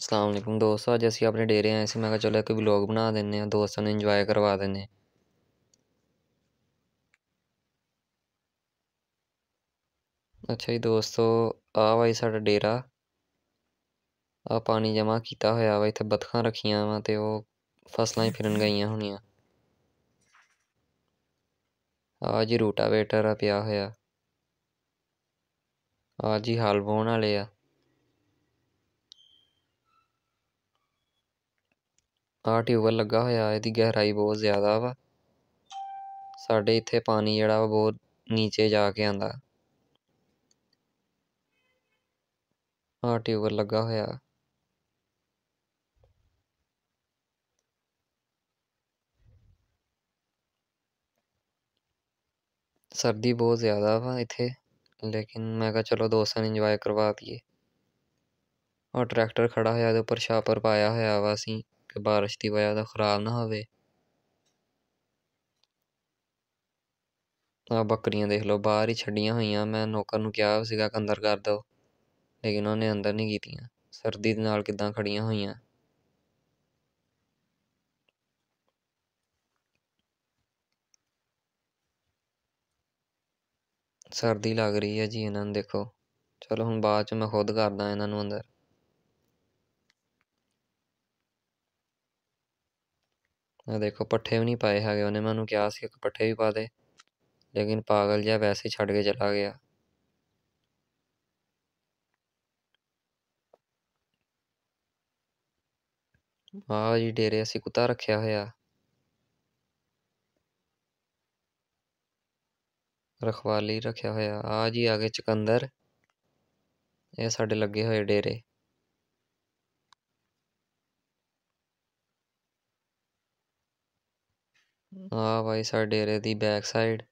ਅਸਲਾਮ ਵਾਲੇਕਮ ਦੋਸਤੋ ਅੱਜ ਅਸੀਂ ਆਪਣੇ ਡੇਰੇ ਆਏ ਸੀ ਮੈਂ ਕਿਹਾ ਚਲੋ ਇੱਕ ਵਲੌਗ ਬਣਾ ਦਿੰਨੇ ਆ ਦੋਸਤਾਂ ਨੂੰ ਇੰਜੋਏ ਕਰਵਾ ਦਿੰਨੇ ਅੱਛਾ ਜੀ ਦੋਸਤੋ ਆ ਵਾਈ ਸਾਡਾ ਡੇਰਾ ਆ ਪਾਣੀ ਜਮਾ ਕੀਤਾ ਹੋਇਆ ਵਾ ਇੱਥੇ ਬਤਖਾਂ ਰੱਖੀਆਂ ਵਾ ਤੇ ਉਹ ਫਸਲਾਂ ਹੀ ਫਿਰਨ ਗਈਆਂ ਹੋਣੀਆਂ ਆ ਜੀ ਰੂਟਾਵੇਟਰ ਆ ਪਿਆ ਹੋਇਆ ਆ ਜੀ ਹਲ ਵਾਲੇ ਆ ਆਹ ਟਿਊਬਲ ਲੱਗਾ ਹੋਇਆ ਇਹਦੀ ਗਹਿਰਾਈ ਬਹੁਤ ਜ਼ਿਆਦਾ ਵਾ ਸਾਡੇ ਇੱਥੇ ਪਾਣੀ ਜਿਹੜਾ ਵਾ ਬਹੁਤ ਨੀਚੇ ਜਾ ਕੇ ਆਂਦਾ ਆਹ ਟਿਊਬਲ ਲੱਗਾ ਹੋਇਆ ਸਰਦੀ ਬਹੁਤ ਜ਼ਿਆਦਾ ਵਾ ਇੱਥੇ ਲੇਕਿਨ ਮੈਂ ਕਿਹਾ ਚਲੋ ਦੋਸਤਾਂ ਨੂੰ ਇੰਜੋਏ ਕਰਵਾ ਦਈਏ ਔਰ ਟਰੈਕਟਰ ਖੜਾ ਹੋਇਆ ਦੇ ਉੱਪਰ ਛਾਪਰ ਪਾਇਆ ਹੋਇਆ ਵਾ ਅਸੀਂ ਕਿ ਬਾਰਿਸ਼ ਦੀ ਵਜ੍ਹਾ ਤੋਂ ਖਰਾਬ ਨਾ ਹੋਵੇ ਆ ਬੱਕਰੀਆਂ ਦੇਖ ਲਓ ਬਾਹਰ ਹੀ ਛੱਡੀਆਂ ਹੋਈਆਂ ਮੈਂ ਨੌਕਰ ਨੂੰ ਕਿਹਾ ਸੀਗਾ ਕਿ ਅੰਦਰ ਕਰ ਦਿਓ ਲੇਕਿਨ ਉਹਨੇ ਅੰਦਰ ਨਹੀਂ ਕੀਤੀਆਂ ਸਰਦੀ ਦੇ ਨਾਲ ਕਿਦਾਂ ਖੜੀਆਂ ਹੋਈਆਂ ਸਰਦੀ ਲੱਗ ਰਹੀ ਹੈ ਜੀ ਇਹਨਾਂ ਨੂੰ ਦੇਖੋ ਚਲੋ ਹੁਣ ਬਾਅਦ ਚ ਮੈਂ ਖੁਦ ਕਰਦਾ ਇਹਨਾਂ ਨੂੰ ਅੰਦਰ देखो पट्ठे भी नहीं पाए है उन्हें मैं क्या पट्ठे भी पा दे लेकिन पागल जहा वैसे ही छड़ के चला गया वाह जी डेरे असी कुत्ता रखे हुआ रखवाली रखा हो आ जी आ गए चकंदर ये साढ़े लगे हुए डेरे ਆ ਭਾਈ ਸਾਡੇ ਡੇਰੇ ਦੀ ਬੈਕ ਸਾਈਡ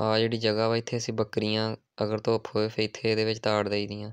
ਆ ਜਿਹੜੀ ਜਗ੍ਹਾ ਵਾ ਇੱਥੇ ਅਸੀਂ ਬੱਕਰੀਆਂ ਅਗਰ ਧੁੱਪ ਹੋਵੇ ਫੇ ਇੱਥੇ ਇਹਦੇ ਵਿੱਚ ਤਾੜ ਦਈਦੀਆਂ